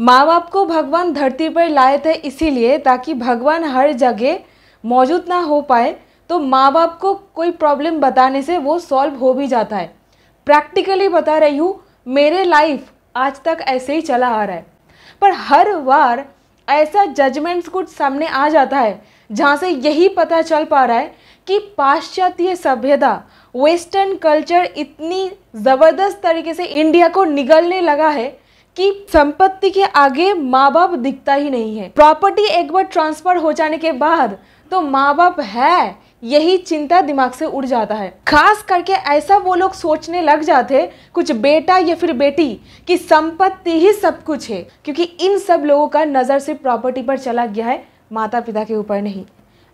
माँ बाप को भगवान धरती पर लाए थे इसीलिए ताकि भगवान हर जगह मौजूद ना हो पाए तो माँ बाप को कोई प्रॉब्लम बताने से वो सॉल्व हो भी जाता है प्रैक्टिकली बता रही हूँ मेरे लाइफ आज तक ऐसे ही चला आ रहा है पर हर बार ऐसा जजमेंट्स कुछ सामने आ जाता है जहाँ से यही पता चल पा रहा है कि पाश्चात्य सभ्यता वेस्टर्न कल्चर इतनी ज़बरदस्त तरीके से इंडिया को निगलने लगा है कि संपत्ति के आगे माँ बाप दिखता ही नहीं है प्रॉपर्टी एक बार ट्रांसफर हो जाने के बाद तो माँ बाप है यही चिंता दिमाग से उड़ जाता है खास करके ऐसा वो लोग सोचने लग जाते कुछ बेटा या फिर बेटी कि संपत्ति ही सब कुछ है क्योंकि इन सब लोगों का नज़र सिर्फ प्रॉपर्टी पर चला गया है माता पिता के ऊपर नहीं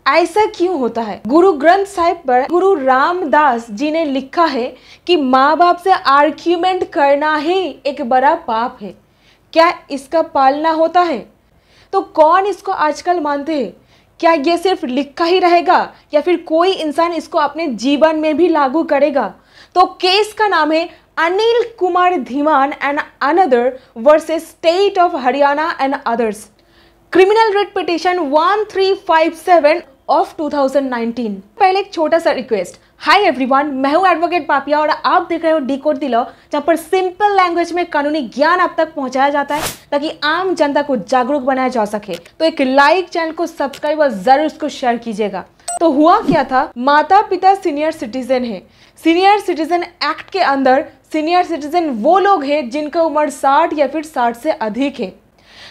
ऐसा क्यों होता है गुरु ग्रंथ साहिब पर गुरु रामदास जी ने लिखा है कि माँ बाप से आर्ग्यूमेंट करना ही एक बड़ा पाप है क्या इसका पालना होता है तो कौन इसको आजकल मानते हैं क्या ये सिर्फ लिखा ही रहेगा या फिर कोई इंसान इसको अपने जीवन में भी लागू करेगा तो केस का नाम है Anil Kumar Dhiman and another versus state of Haryana and others criminal writ petition 1357 of 2019 पहले एक छोटा सा रिक्वेस्ट हाय एवरीवन मैं हूं एडवोकेट पापिया और आप देख रहे हो डी कोर्ट दिलो जहां पर सिंपल लैंग्वेज में कानूनी ज्ञान आप तक पहुंचाया जाता है ताकि आम जनता को जागरूक बनाया जा सके तो एक लाइक चैनल को सब्सक्राइब और जरूर उसको शेयर कीजिएगा तो हुआ क्या था माता पिता सीनियर सिटीजन है सीनियर सिटीजन एक्ट के अंदर सीनियर सिटीजन वो लोग हैं जिनका उम्र साठ या फिर साठ से अधिक है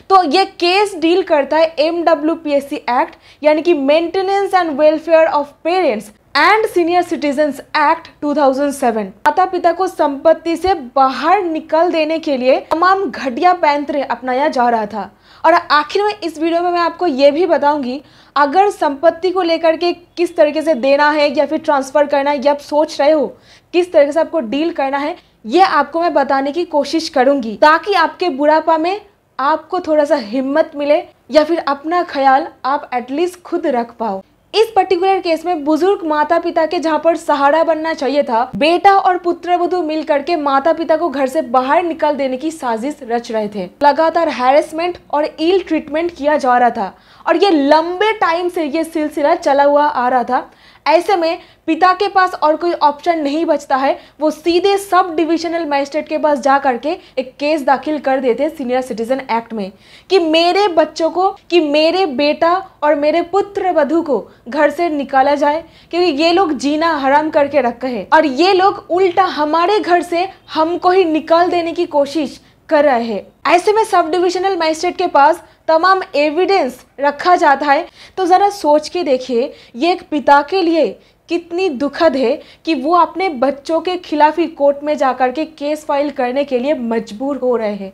तो ये केस डील करता है एम एक्ट यानी कि maintenance and welfare of parents and senior citizen act 2007 माता पिता को संपत्ति से बाहर निकल देने के लिए तमाम घटिया पैंत्र अपनाया जा रहा था और आखिर में इस वीडियो में मैं आपको ये भी बताऊंगी अगर संपत्ति को लेकर के किस तरीके से देना है या फिर ट्रांसफ़र करना है या आप सोच रहे हो किस तरीके से आपको डील करना है ये आपको मैं बताने की कोशिश करूंगी ताकि आपके बुढ़ापा में आपको थोड़ा सा हिम्मत मिले या फिर अपना ख्याल आप एटलीस्ट खुद रख पाओ इस पर्टिकुलर केस में बुजुर्ग माता पिता के जहाँ पर सहारा बनना चाहिए था बेटा और पुत्र बधु मिल करके माता पिता को घर से बाहर निकाल देने की साजिश रच रहे थे लगातार हैरेसमेंट और इल ट्रीटमेंट किया जा रहा था और ये लंबे टाइम से ये सिलसिला चला हुआ आ रहा था ऐसे में पिता के पास और कोई ऑप्शन नहीं बचता है वो सीधे सब डिविजनल मजिस्ट्रेट के पास जा करके एक केस दाखिल कर देते हैं सीनियर सिटीजन एक्ट में कि मेरे बच्चों को कि मेरे बेटा और मेरे पुत्र वधु को घर से निकाला जाए क्योंकि ये लोग जीना हराम करके रखे हैं और ये लोग उल्टा हमारे घर से हमको ही निकाल देने की कोशिश कर रहे हैं ऐसे में सब डिविजनल मजिस्ट्रेट के पास तमाम एविडेंस रखा जाता है तो ज़रा सोच के देखिए ये एक पिता के लिए कितनी दुखद है कि वो अपने बच्चों के खिलाफ ही कोर्ट में कर के केस फाइल करने के लिए मजबूर हो रहे हैं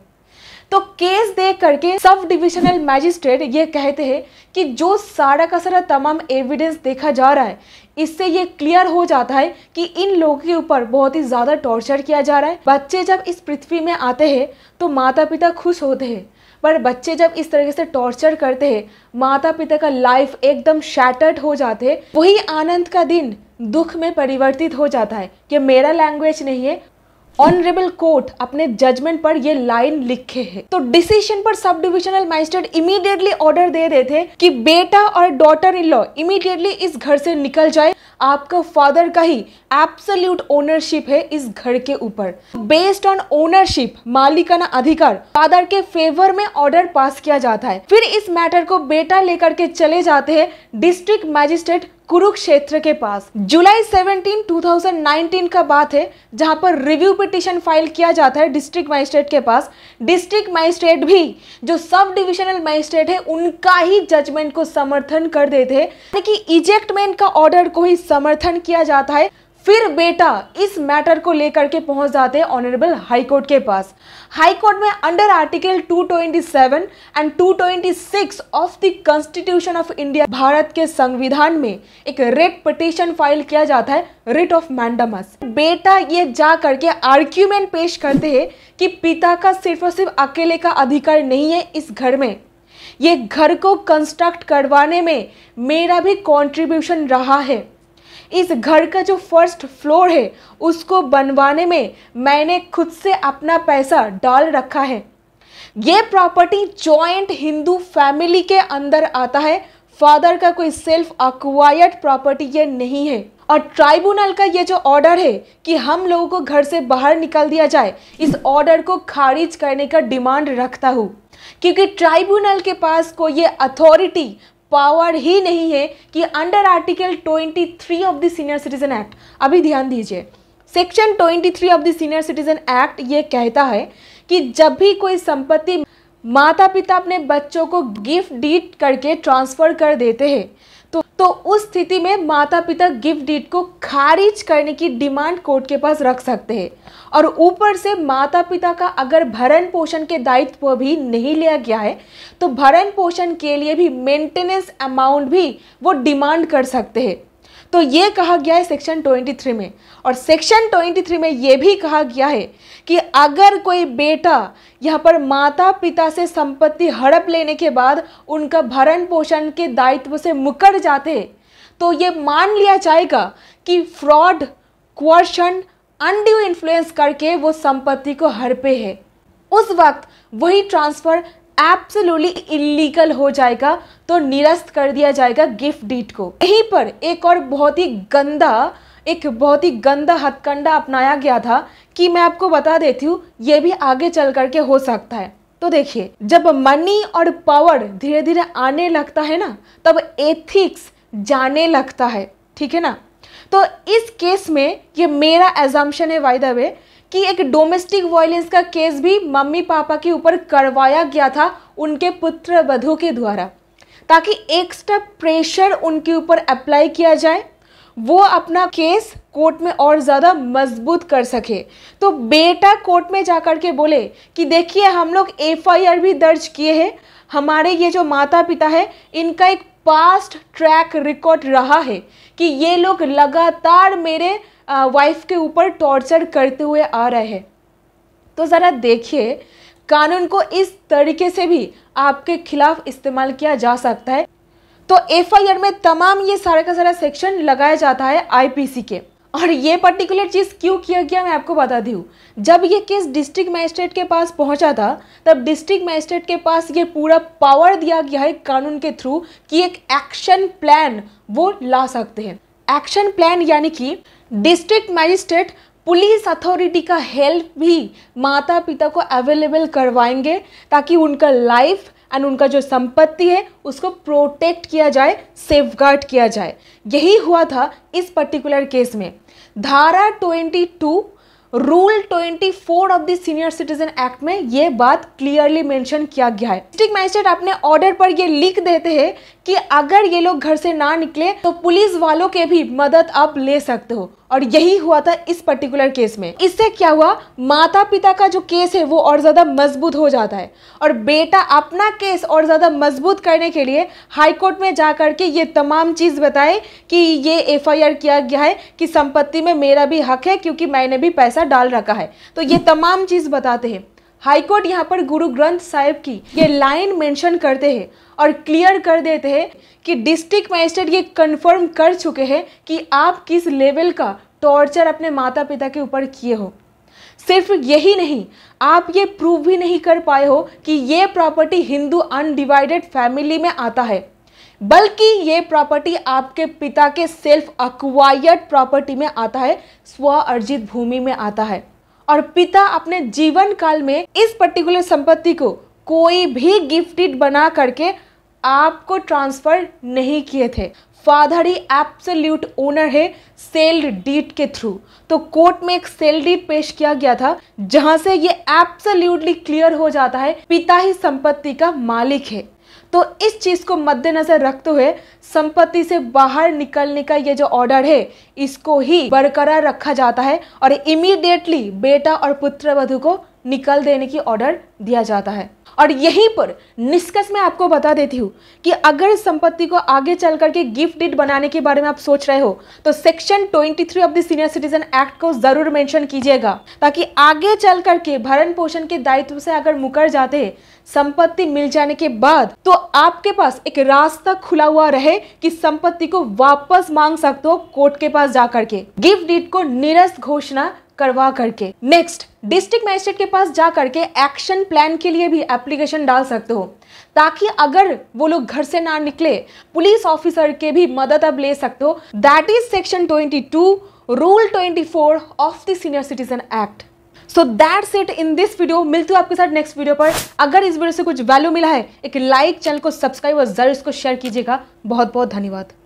तो केस देख करके सब डिविजनल मैजिस्ट्रेट ये कहते हैं कि जो सारा का सारा तमाम एविडेंस देखा जा रहा है इससे ये क्लियर हो जाता है कि इन लोगों के ऊपर बहुत ही ज़्यादा टॉर्चर किया जा रहा है बच्चे जब इस पृथ्वी में आते हैं तो माता पिता खुश होते हैं पर बच्चे जब इस तरीके से टॉर्चर करते हैं माता पिता का लाइफ एकदम शैटर्ड हो जाते हैं वही आनंद का दिन दुख में परिवर्तित हो जाता है कि मेरा लैंग्वेज नहीं है ऑनरेबल कोर्ट अपने जजमेंट पर ये लाइन लिखे हैं तो डिसीजन पर sub divisional magistrate immediately order दे रहे थे कि बेटा और डॉटर इन लॉ इमीडिएटली इस घर से निकल जाए आपका फादर का ही एब्सोल्यूट ओनरशिप है इस घर के ऊपर बेस्ड ऑन ओनरशिप मालिकाना अधिकार फादर के फेवर में ऑर्डर पास किया जाता है फिर इस मैटर को बेटा लेकर के चले जाते हैं डिस्ट्रिक्ट मैजिस्ट्रेट कुरुक्षेत्र के पास जुलाई 17, 2019 का बात है जहां पर रिव्यू पिटिशन फाइल किया जाता है डिस्ट्रिक्ट मजिस्ट्रेट के पास डिस्ट्रिक्ट मजिस्ट्रेट भी जो सब डिविजनल मजिस्ट्रेट है उनका ही जजमेंट को समर्थन कर देते हैं कि इजेक्टमेंट का ऑर्डर को ही समर्थन किया जाता है फिर बेटा इस मैटर को लेकर के पहुंच जाते हैं ऑनरेबल हाईकोर्ट के पास हाईकोर्ट में under article 227 and 226 of the constitution of India Bharat के संविधान में एक रेट पटिशन फाइल किया जाता है रिट ऑफ मैंडमस बेटा ये जा करके आर्ग्यूमेंट पेश करते हैं कि पिता का सिर्फ और सिर्फ अकेले का अधिकार नहीं है इस घर में ये घर को कंस्ट्रक्ट करवाने में मेरा भी कॉन्ट्रीब्यूशन रहा है इस घर का जो फर्स्ट फ्लोर है उसको बनवाने में मैंने खुद से अपना पैसा डाल रखा है ये प्रॉपर्टी जॉइंट हिंदू फैमिली के अंदर आता है फादर का कोई सेल्फ अक्वायर्ड प्रॉपर्टी ये नहीं है और ट्राइब्यूनल का ये जो ऑर्डर है कि हम लोगों को घर से बाहर निकल दिया जाए इस ऑर्डर को खारिज करने का डिमांड रखता हूँ क्योंकि ट्राइब्यूनल के पास कोई ये अथॉरिटी पावर ही नहीं है कि under article 23 of the senior citizen act अभी ध्यान दीजिए section 23 of the senior citizen act ये कहता है कि जब भी कोई संपत्ति माता पिता अपने बच्चों को गिफ्ट डीट करके ट्रांसफ़र कर देते हैं तो उस स्थिति में माता पिता गिफ्ट डीड को खारिज करने की डिमांड कोर्ट के पास रख सकते हैं और ऊपर से माता पिता का अगर भरण पोषण के दायित्व भी नहीं लिया गया है तो भरण पोषण के लिए भी मेंटेनेंस अमाउंट भी वो डिमांड कर सकते हैं तो ये कहा गया है सेक्शन 23 में और सेक्शन 23 में ये भी कहा गया है कि अगर कोई बेटा यहाँ पर माता पिता से संपत्ति हड़प लेने के बाद उनका भरण पोषण के दायित्व से मुकर जाते तो ये मान लिया जाएगा कि फ्रॉड क्वर्शन अनड्यू इन्फ्लुएंस करके वो संपत्ति को हड़पे है उस वक्त वही ट्रांसफ़र एब्सोल्युटली इलीगल हो जाएगा तो निरस्त कर दिया जाएगा गिफ्ट डीट को यहीं पर एक और बहुत ही गंदा एक बहुत ही गंदा हथकंडा अपनाया गया था कि मैं आपको बता देती हूँ ये भी आगे चल करके हो सकता है तो देखिए जब मनी और पावर धीरे धीरे आने लगता है ना तब एथिक्स जाने लगता है ठीक है ना तो इस केस में ये मेरा एजम्पन है वाई द वे कि एक डोमेस्टिक वायलेंस का केस भी मम्मी पापा के ऊपर करवाया गया था उनके पुत्र वधु के द्वारा ताकि एक्स्ट्रा प्रेशर उनके ऊपर अप्लाई किया जाए वो अपना केस कोर्ट में और ज़्यादा मजबूत कर सके तो बेटा कोर्ट में जाकर के बोले कि देखिए हम लोग एफआईआर भी दर्ज किए हैं हमारे ये जो माता पिता है इनका एक पास्ट ट्रैक रिकॉर्ड रहा है कि ये लोग लगातार मेरे वाइफ के ऊपर टॉर्चर करते हुए आ रहे हैं तो ज़रा देखिए कानून को इस तरीके से भी आपके खिलाफ इस्तेमाल किया जा सकता है तो एफ में तमाम ये सारे का सारा सेक्शन लगाया जाता है आईपीसी के और ये पर्टिकुलर चीज़ क्यों किया गया मैं आपको बता हूँ जब ये केस डिस्ट्रिक्ट मजिस्ट्रेट के पास पहुंचा था तब डिस्ट्रिक्ट मजिस्ट्रेट के पास ये पूरा पावर दिया गया है कानून के थ्रू कि एक एक्शन प्लान वो ला सकते हैं एक्शन प्लान यानी कि डिस्ट्रिक्ट मजिस्ट्रेट पुलिस अथॉरिटी का हेल्प भी माता पिता को अवेलेबल करवाएंगे ताकि उनका लाइफ एंड उनका जो संपत्ति है उसको प्रोटेक्ट किया जाए सेफगार्ड किया जाए यही हुआ था इस पर्टिकुलर केस में धारा 22 rule 24 of the senior citizen act में ये बात क्लियरली मेंशन किया गया है डिस्ट्रिक्ट मैजिस्ट्रेट अपने ऑर्डर पर ये लिख देते हैं कि अगर ये लोग घर से ना निकले तो पुलिस वालों के भी मदद आप ले सकते हो और यही हुआ था इस पर्टिकुलर केस में इससे क्या हुआ माता पिता का जो केस है वो और ज़्यादा मजबूत हो जाता है और बेटा अपना केस और ज़्यादा मजबूत करने के लिए हाईकोर्ट में जा के ये तमाम चीज़ बताए कि ये एफ किया गया है कि संपत्ति में मेरा भी हक है क्योंकि मैंने भी पैसा डाल रखा है तो ये तमाम चीज़ बताते हैं हाईकोर्ट यहाँ पर गुरु ग्रंथ साहिब की ये लाइन मेंशन करते हैं और क्लियर कर देते हैं कि डिस्ट्रिक्ट मजिस्ट्रेट ये कंफर्म कर चुके हैं कि आप किस लेवल का टॉर्चर अपने माता पिता के ऊपर किए हो सिर्फ यही नहीं आप ये प्रूव भी नहीं कर पाए हो कि ये प्रॉपर्टी हिंदू अनडिवाइडेड फैमिली में आता है बल्कि ये प्रॉपर्टी आपके पिता के सेल्फ अक्वायर्ड प्रॉपर्टी में आता है स्व अर्जित भूमि में आता है और पिता अपने जीवन काल में इस पर्टिकुलर संपत्ति को कोई भी गिफ्टेड बना करके आपको ट्रांसफ़र नहीं किए थे फादर ही एब्सोल्यूट ओनर है सेल डीट के थ्रू तो कोर्ट में एक सेल डीट पेश किया गया था जहां से ये एब्सोल्यूटली क्लियर हो जाता है पिता ही संपत्ति का मालिक है तो इस चीज़ को मद्देनज़र रखते हुए संपत्ति से बाहर निकलने का ये जो ऑर्डर है इसको ही बरकरार रखा जाता है और इमीडिएटली बेटा और पुत्र वधु को निकल देने की ऑर्डर दिया जाता है और यहीं पर निष्कर्ष में आपको बता देती हूँ कि अगर संपत्ति को आगे चल करके गिफ्ट डिट बनाने के बारे में आप सोच रहे हो तो section 23 of the senior citizen act को जरूर मेंशन कीजिएगा ताकि आगे चल करके भरण पोषण के दायित्व से अगर मुकर जाते संपत्ति मिल जाने के बाद तो आपके पास एक रास्ता खुला हुआ रहे कि संपत्ति को वापस मांग सकते हो कोर्ट के पास जाकर के गिफ्ट डीड को निरस्त घोषणा करवा करके नेक्स्ट डिस्ट्रिक्ट मैजिस्ट्रेट के पास जा करके एक्शन प्लान के लिए भी एप्लीकेशन डाल सकते हो ताकि अगर वो लोग घर से ना निकले पुलिस ऑफिसर के भी मदद अब ले सकते हो that is section 22 rule 24 of the senior citizen act so that's it in this video मिलती हूँ आपके साथ नेक्स्ट वीडियो पर अगर इस वीडियो से कुछ वैल्यू मिला है एक लाइक चैनल को सब्सक्राइब और जरूर इसको शेयर कीजिएगा बहुत बहुत धन्यवाद